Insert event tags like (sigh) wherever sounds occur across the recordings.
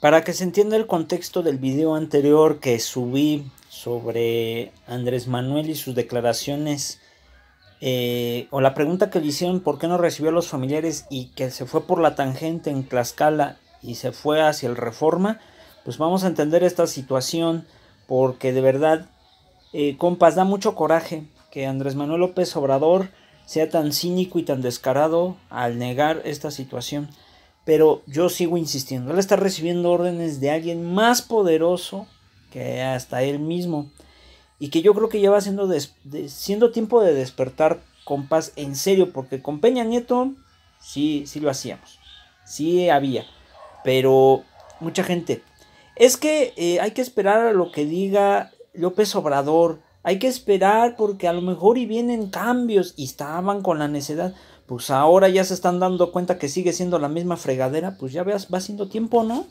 Para que se entienda el contexto del video anterior que subí sobre Andrés Manuel y sus declaraciones, eh, o la pregunta que le hicieron por qué no recibió a los familiares y que se fue por la tangente en Tlaxcala y se fue hacia el Reforma, pues vamos a entender esta situación porque de verdad, eh, compas, da mucho coraje que Andrés Manuel López Obrador sea tan cínico y tan descarado al negar esta situación. Pero yo sigo insistiendo, él está recibiendo órdenes de alguien más poderoso que hasta él mismo. Y que yo creo que ya va siendo, tiempo de despertar con en serio, porque con Peña Nieto sí, sí lo hacíamos, sí había, pero mucha gente. Es que eh, hay que esperar a lo que diga López Obrador, hay que esperar porque a lo mejor y vienen cambios y estaban con la necedad pues ahora ya se están dando cuenta que sigue siendo la misma fregadera, pues ya veas, va siendo tiempo, ¿no?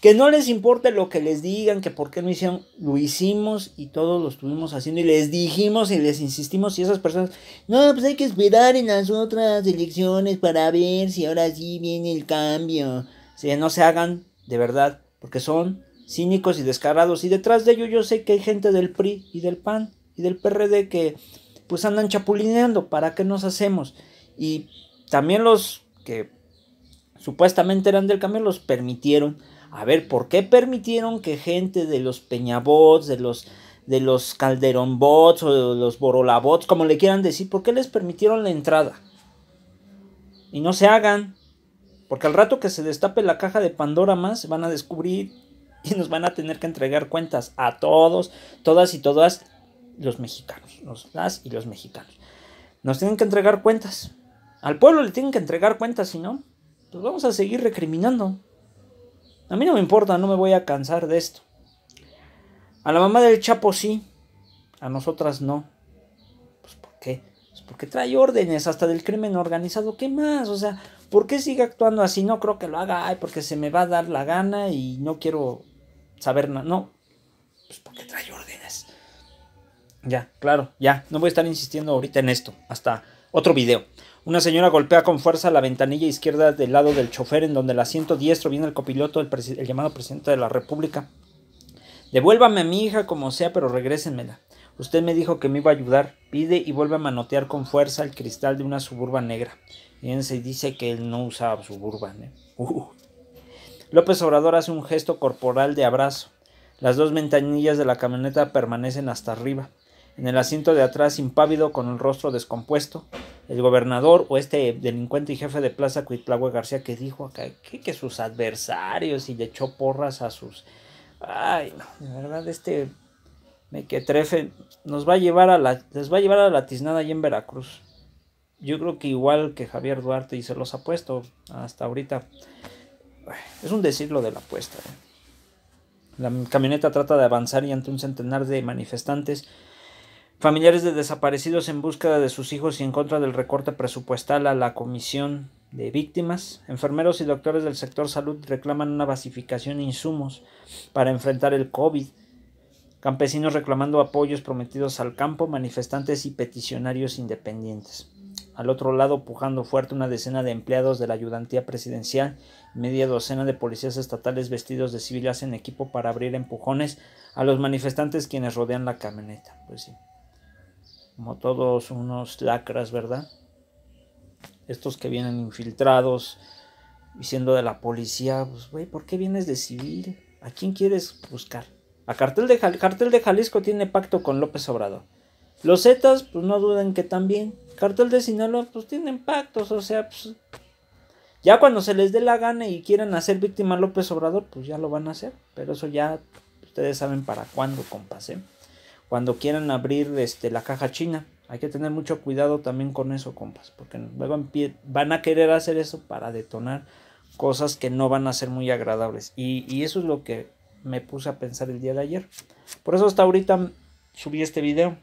Que no les importe lo que les digan, que por qué no hicieron, lo hicimos y todos lo estuvimos haciendo y les dijimos y les insistimos y esas personas, no, pues hay que esperar en las otras elecciones para ver si ahora sí viene el cambio. Si no se hagan, de verdad, porque son cínicos y descarados y detrás de ello yo sé que hay gente del PRI y del PAN y del PRD que pues andan chapulineando, ¿para qué nos hacemos? Y también los que supuestamente eran del cambio los permitieron. A ver, ¿por qué permitieron que gente de los Peñabots, de los de los Calderón bots o de los Borolabots, como le quieran decir, ¿por qué les permitieron la entrada? Y no se hagan, porque al rato que se destape la caja de Pandora más, van a descubrir (laughs) y nos van a tener que entregar cuentas a todos, todas y todas los mexicanos, las y los mexicanos. Nos tienen que entregar cuentas. Al pueblo le tienen que entregar cuentas, si no, pues vamos a seguir recriminando. A mí no me importa, no me voy a cansar de esto. A la mamá del Chapo sí, a nosotras no. Pues ¿por qué? Pues porque trae órdenes hasta del crimen organizado. ¿Qué más? O sea, ¿por qué sigue actuando así? No creo que lo haga, ay, porque se me va a dar la gana y no quiero saber nada. No, pues porque trae órdenes. Ya, claro, ya. No voy a estar insistiendo ahorita en esto. Hasta otro video. Una señora golpea con fuerza la ventanilla izquierda del lado del chofer, en donde el asiento diestro viene el copiloto, el, llamado presidente de la República. Devuélvame a mi hija como sea, pero regrésenmela. Usted me dijo que me iba a ayudar. Pide y vuelve a manotear con fuerza el cristal de una suburba negra. Fíjense, dice que él no usaba suburban. ¿eh? Uh. López Obrador hace un gesto corporal de abrazo. Las dos ventanillas de la camioneta permanecen hasta arriba. En el asiento de atrás, impávido, con el rostro descompuesto, el gobernador o este delincuente y jefe de Plaza Cuitláhuac García que dijo acá que, sus adversarios y le echó porras a sus... Ay, no, de verdad este mequetrefe nos va a llevar a la, les va a llevar a la tiznada allí en Veracruz. Yo creo que igual que Javier Duarte y se los ha puesto hasta ahorita. Es un decirlo de la apuesta. ¿eh? La camioneta trata de avanzar y ante un centenar de manifestantes Familiares de desaparecidos en búsqueda de sus hijos y en contra del recorte presupuestal a la Comisión de Víctimas. Enfermeros y doctores del sector salud reclaman una basificación de insumos para enfrentar el COVID. Campesinos reclamando apoyos prometidos al campo, manifestantes y peticionarios independientes. Al otro lado, pujando fuerte una decena de empleados de la ayudantía presidencial media docena de policías estatales vestidos de civiles en equipo para abrir empujones a los manifestantes quienes rodean la camioneta. Pues sí como todos unos lacras, ¿verdad? Estos que vienen infiltrados diciendo de la policía, pues güey, ¿por qué vienes de civil? ¿A quién quieres buscar? A Cartel de, Cartel de Jalisco tiene pacto con López Obrador. Los Zetas, pues no duden que también. Cartel de Sinaloa, pues tienen pactos, o sea, pues, ya cuando se les dé la gana y quieran hacer víctima a López Obrador, pues ya lo van a hacer. Pero eso ya ustedes saben para cuándo, compas, ¿eh? cuando quieran abrir este, la caja china. Hay que tener mucho cuidado también con eso, compas, porque luego van a querer hacer eso para detonar cosas que no van a ser muy agradables. Y, y eso es lo que me puse a pensar el día de ayer. Por eso hasta ahorita subí este video.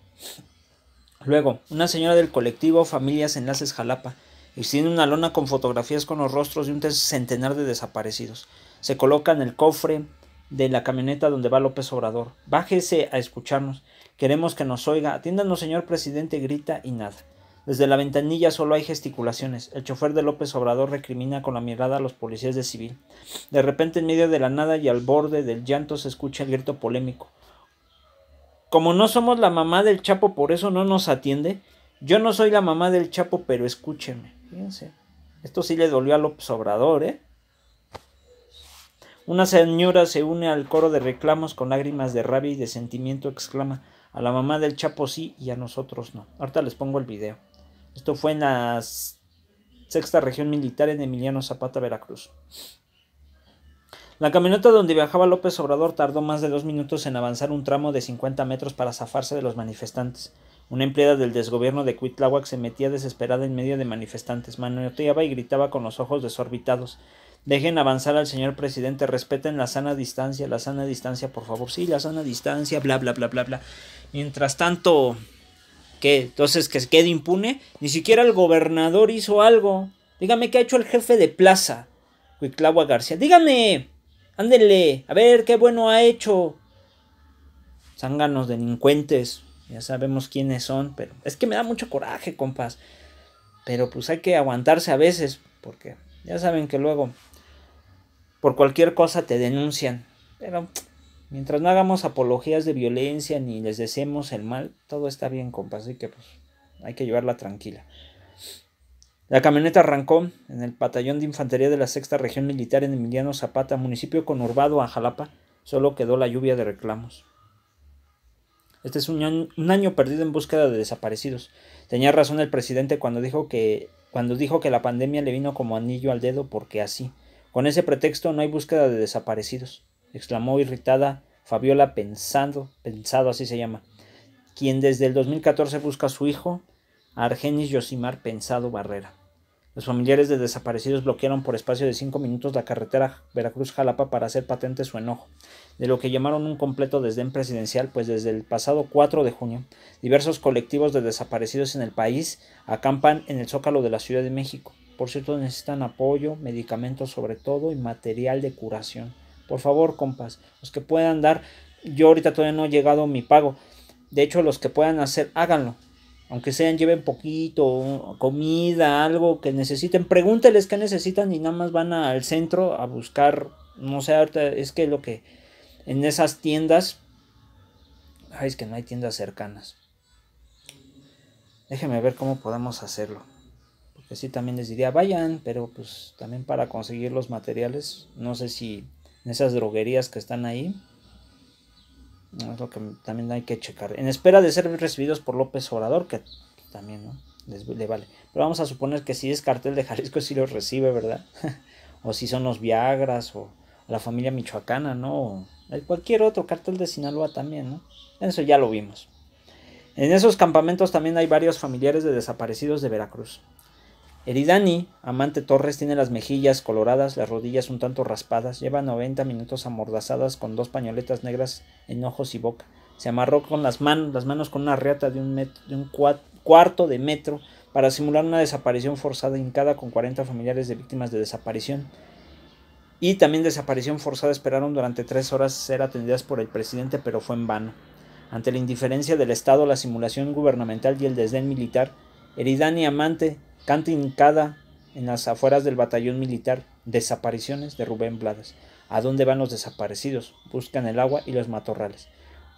Luego, una señora del colectivo Familias Enlaces Jalapa y tiene una lona con fotografías con los rostros de un centenar de desaparecidos. Se coloca en el cofre de la camioneta donde va López Obrador. Bájese a escucharnos. Queremos que nos oiga. Atiéndanos, señor presidente, grita y nada. Desde la ventanilla solo hay gesticulaciones. El chofer de López Obrador recrimina con la mirada a los policías de civil. De repente, en medio de la nada y al borde del llanto, se escucha el grito polémico. Como no somos la mamá del Chapo, por eso no nos atiende. Yo no soy la mamá del Chapo, pero escúcheme. Fíjense. Esto sí le dolió a López Obrador, ¿eh? Una señora se une al coro de reclamos con lágrimas de rabia y de sentimiento, exclama. A la mamá del Chapo sí y a nosotros no. Ahorita les pongo el video. Esto fue en la sexta región militar en Emiliano Zapata, Veracruz. La camioneta donde viajaba López Obrador tardó más de dos minutos en avanzar un tramo de 50 metros para zafarse de los manifestantes. Una empleada del desgobierno de Cuitláhuac se metía desesperada en medio de manifestantes, manoteaba y gritaba con los ojos desorbitados. Dejen avanzar al señor presidente, respeten la sana distancia, la sana distancia, por favor. Sí, la sana distancia, bla, bla, bla, bla, bla. Mientras tanto, ¿qué? Entonces, que se quede impune. Ni siquiera el gobernador hizo algo. Dígame qué ha hecho el jefe de plaza, Cuitláhuac García. Dígame, ándele, a ver qué bueno ha hecho. Zánganos delincuentes. Ya sabemos quiénes son, pero es que me da mucho coraje, compas. Pero pues hay que aguantarse a veces, porque ya saben que luego por cualquier cosa te denuncian. Pero mientras no hagamos apologías de violencia ni les deseemos el mal, todo está bien, compas. Así que pues hay que llevarla tranquila. La camioneta arrancó en el batallón de infantería de la sexta región militar en Emiliano Zapata, municipio conurbado a Jalapa. Solo quedó la lluvia de reclamos. Este es un año, perdido en búsqueda de desaparecidos. Tenía razón el presidente cuando dijo que cuando dijo que la pandemia le vino como anillo al dedo porque así, con ese pretexto no hay búsqueda de desaparecidos, exclamó irritada Fabiola Pensado, pensado así se llama, quien desde el 2014 busca a su hijo, Argenis Yosimar Pensado Barrera. Los familiares de desaparecidos bloquearon por espacio de cinco minutos la carretera Veracruz-Jalapa para hacer patente su enojo, de lo que llamaron un completo desdén presidencial, pues desde el pasado 4 de junio, diversos colectivos de desaparecidos en el país acampan en el zócalo de la Ciudad de México. Por cierto, necesitan apoyo, medicamentos sobre todo y material de curación. Por favor, compas, los que puedan dar, yo ahorita todavía no he llegado mi pago. De hecho, los que puedan hacer, háganlo aunque sean lleven poquito, comida, algo que necesiten, pregúnteles qué necesitan y nada más van al centro a buscar, no sé, es que lo que en esas tiendas, ay, es que no hay tiendas cercanas. Déjenme ver cómo podemos hacerlo. Porque sí también les diría, vayan, pero pues también para conseguir los materiales, no sé si en esas droguerías que están ahí, es lo que también hay que checar. En espera de ser recibidos por López Obrador, que también, ¿no? le vale. Pero vamos a suponer que si es cartel de Jalisco, si sí los recibe, ¿verdad? (laughs) o si son los Viagras, o la familia michoacana, ¿no? O cualquier otro cartel de Sinaloa también, ¿no? Eso ya lo vimos. En esos campamentos también hay varios familiares de desaparecidos de Veracruz. Eridani, Amante Torres, tiene las mejillas coloradas, las rodillas un tanto raspadas, lleva 90 minutos amordazadas con dos pañoletas negras en ojos y boca. Se amarró con las manos, las manos con una reata de un, de cuarto de metro para simular una desaparición forzada hincada con 40 familiares de víctimas de desaparición. Y también desaparición forzada esperaron durante tres horas ser atendidas por el presidente, pero fue en vano. Ante la indiferencia del Estado, la simulación gubernamental y el desdén militar, Eridani Amante Canta hincada en las afueras del batallón militar. Desapariciones de Rubén Blades. ¿A dónde van los desaparecidos? Buscan el agua y los matorrales.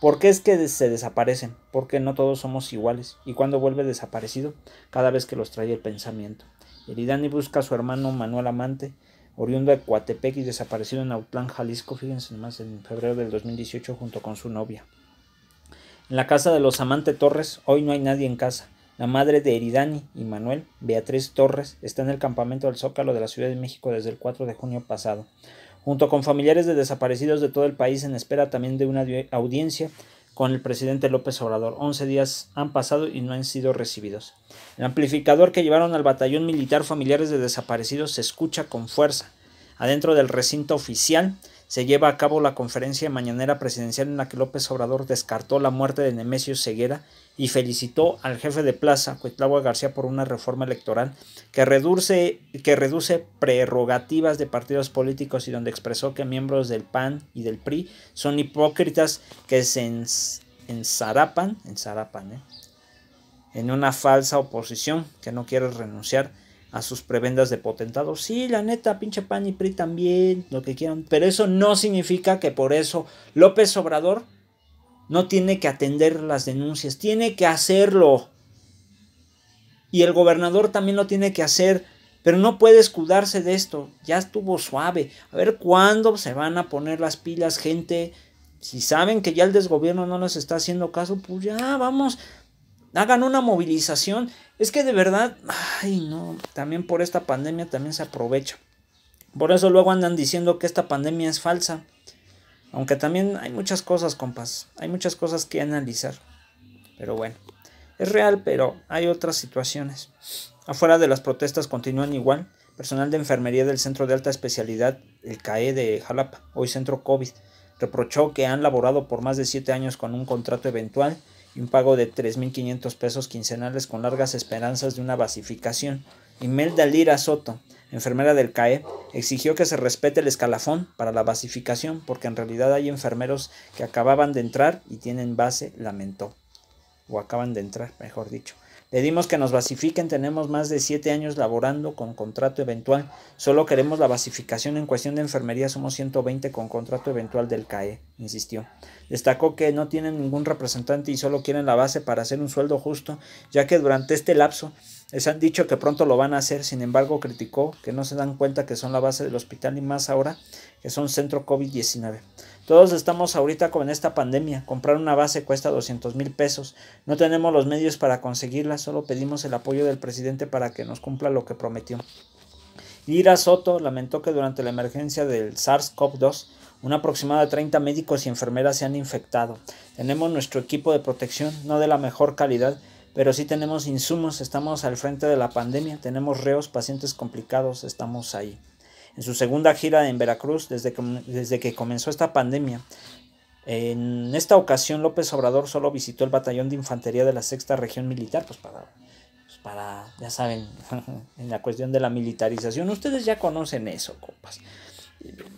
¿Por qué es que se desaparecen? Porque no todos somos iguales. ¿Y cuando vuelve desaparecido? Cada vez que los trae el pensamiento. Eridani busca a su hermano Manuel Amante, oriundo de Coatepec y desaparecido en Autlán, Jalisco, fíjense más, en febrero del 2018 junto con su novia. En la casa de los Amante Torres, hoy no hay nadie en casa. La madre de Eridani y Manuel, Beatriz Torres, está en el campamento del Zócalo de la Ciudad de México desde el 4 de junio pasado, junto con familiares de desaparecidos de todo el país en espera también de una audiencia con el presidente López Obrador. 11 días han pasado y no han sido recibidos. El amplificador que llevaron al batallón militar familiares de desaparecidos se escucha con fuerza. Adentro del recinto oficial se lleva a cabo la conferencia mañanera presidencial en la que López Obrador descartó la muerte de Nemesio Ceguera y felicitó al jefe de plaza, Cuitlavo García, por una reforma electoral que reduce, que reduce prerrogativas de partidos políticos y donde expresó que miembros del PAN y del PRI son hipócritas que se ensarapan, ¿eh? en una falsa oposición que no quiere renunciar a sus prebendas de potentados. Sí, la neta, pinche PAN y PRI también, lo que quieran. Pero eso no significa que por eso López Obrador no tiene que atender las denuncias, tiene que hacerlo. Y el gobernador también lo tiene que hacer, pero no puede escudarse de esto. Ya estuvo suave. A ver cuándo se van a poner las pilas, gente. Si saben que ya el desgobierno no les está haciendo caso, pues ya vamos hagan una movilización. Es que de verdad, ay no, también por esta pandemia también se aprovecha. Por eso luego andan diciendo que esta pandemia es falsa. Aunque también hay muchas cosas, compas. Hay muchas cosas que analizar. Pero bueno, es real, pero hay otras situaciones. Afuera de las protestas continúan igual. Personal de enfermería del Centro de Alta Especialidad, el CAE de Jalapa, hoy Centro COVID, reprochó que han laborado por más de 7 años con un contrato eventual un pago de 3.500 pesos quincenales con largas esperanzas de una basificación. Imelda Lira Soto, enfermera del CAE, exigió que se respete el escalafón para la basificación porque en realidad hay enfermeros que acababan de entrar y tienen base, lamentó, o acaban de entrar, mejor dicho. Pedimos que nos basifiquen, tenemos más de siete años laborando con contrato eventual, solo queremos la basificación en cuestión de enfermería, somos 120 con contrato eventual del CAE, insistió. Destacó que no tienen ningún representante y solo quieren la base para hacer un sueldo justo, ya que durante este lapso les han dicho que pronto lo van a hacer, sin embargo criticó que no se dan cuenta que son la base del hospital y más ahora que son centro COVID-19. Todos estamos ahorita con esta pandemia. Comprar una base cuesta 200 mil pesos. No tenemos los medios para conseguirla. Solo pedimos el apoyo del presidente para que nos cumpla lo que prometió. Ira Soto lamentó que durante la emergencia del SARS-CoV-2 un aproximado de 30 médicos y enfermeras se han infectado. Tenemos nuestro equipo de protección, no de la mejor calidad, pero sí tenemos insumos, estamos al frente de la pandemia, tenemos reos, pacientes complicados, estamos ahí. En su segunda gira en Veracruz, desde que, desde que comenzó esta pandemia, en esta ocasión López Obrador solo visitó el batallón de infantería de la sexta región militar, pues para, pues, para ya saben, (laughs) en la cuestión de la militarización. Ustedes ya conocen eso, copas.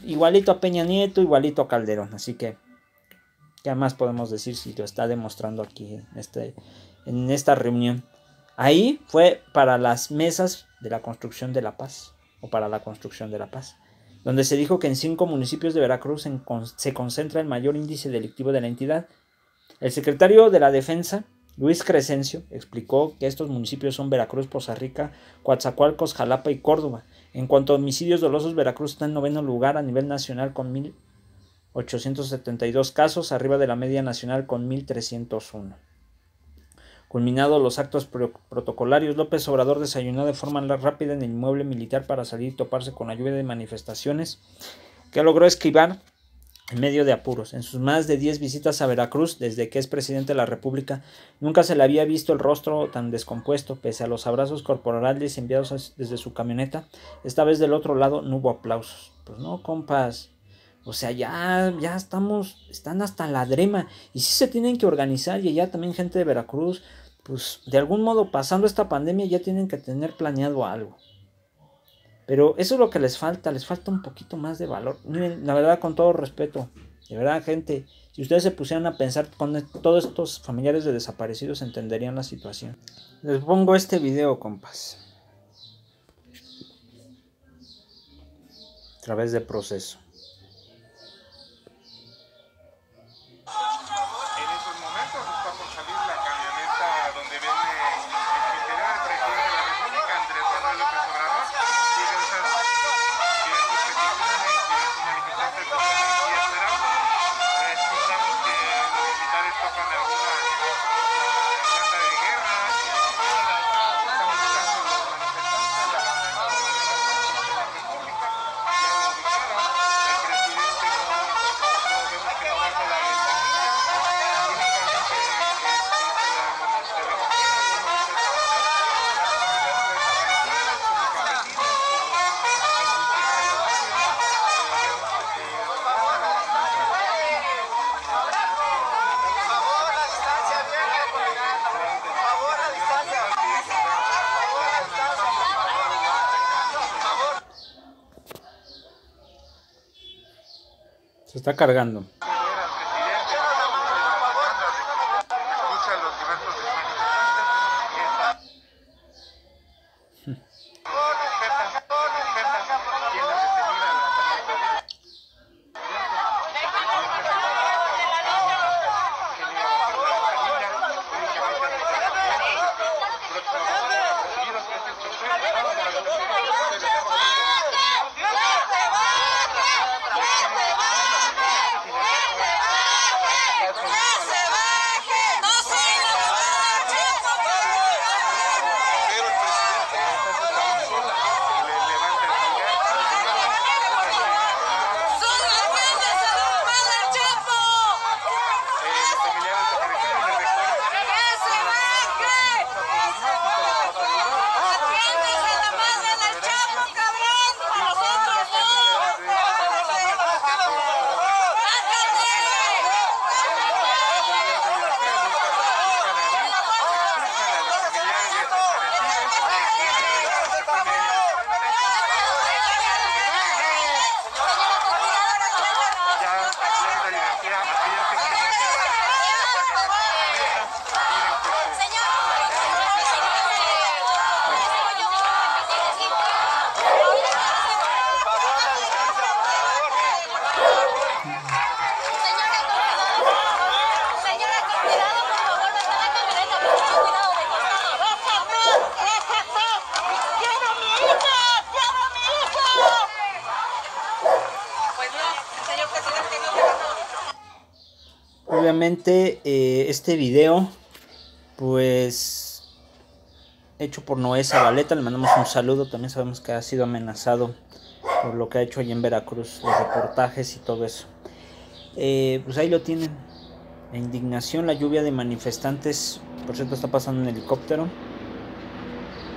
Igualito a Peña Nieto, igualito a Calderón, así que, ¿qué más podemos decir si lo está demostrando aquí en, este, en esta reunión? Ahí fue para las mesas de la construcción de la paz o para la construcción de la paz, donde se dijo que en cinco municipios de Veracruz se concentra el mayor índice delictivo de la entidad. El secretario de la Defensa, Luis Crescencio, explicó que estos municipios son Veracruz, Poza Rica, Coatzacoalcos, Jalapa y Córdoba. En cuanto a homicidios dolosos, Veracruz está en noveno lugar a nivel nacional con 1.872 casos, arriba de la media nacional con 1.301. Culminados los actos protocolarios, López Obrador desayunó de forma rápida en el inmueble militar para salir y toparse con la lluvia de manifestaciones que logró esquivar en medio de apuros. En sus más de 10 visitas a Veracruz, desde que es presidente de la República, nunca se le había visto el rostro tan descompuesto, pese a los abrazos corporales enviados desde su camioneta. Esta vez del otro lado no hubo aplausos. Pues no, compas, o sea, ya, ya estamos, están hasta la drema. Y sí se tienen que organizar y ya también gente de Veracruz pues de algún modo pasando esta pandemia ya tienen que tener planeado algo. Pero eso es lo que les falta, les falta un poquito más de valor. Miren, la verdad con todo respeto, de verdad gente, si ustedes se pusieran a pensar con todos estos familiares de desaparecidos entenderían la situación. Les pongo este video, compas. A través de proceso. Se está cargando. obviamente eh, este video, pues hecho por Noé Zabaleta, le mandamos un saludo, también sabemos que ha sido amenazado por lo que ha hecho allí en Veracruz, los reportajes y todo eso. Eh, pues ahí lo tienen, la indignación, la lluvia de manifestantes, por cierto está pasando un helicóptero,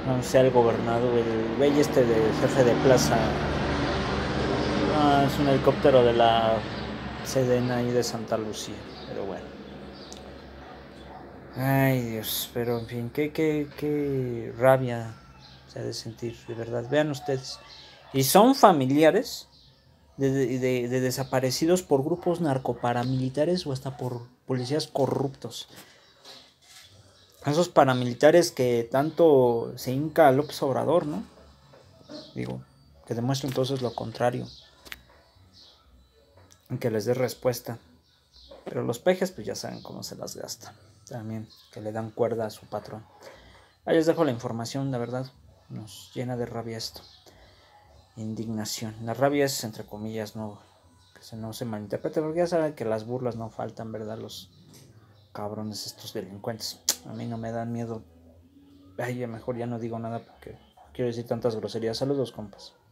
no sé, el gobernador, el bello este del jefe de plaza, ah, es un helicóptero de la Sedena y de Santa Lucía. Pero bueno. Ay Dios, pero en fin, qué, qué, qué rabia se ha de sentir, de verdad. Vean ustedes. Y son familiares de, desaparecidos por grupos narcoparamilitares o hasta por policías corruptos. Esos paramilitares que tanto se hinca López Obrador, ¿no? Digo, que demuestra entonces lo contrario. Que les dé respuesta. Pero los pejes, pues ya saben cómo se las gastan. También, que le dan cuerda a su patrón. Ahí les dejo la información, la verdad. Nos llena de rabia esto. Indignación. La rabia es, entre comillas, no, que se, no se malinterprete, porque ya saben que las burlas no faltan, ¿verdad? Los cabrones, estos delincuentes. A mí no me dan miedo. Ay, mejor ya no digo nada porque quiero decir tantas groserías. Saludos, compas.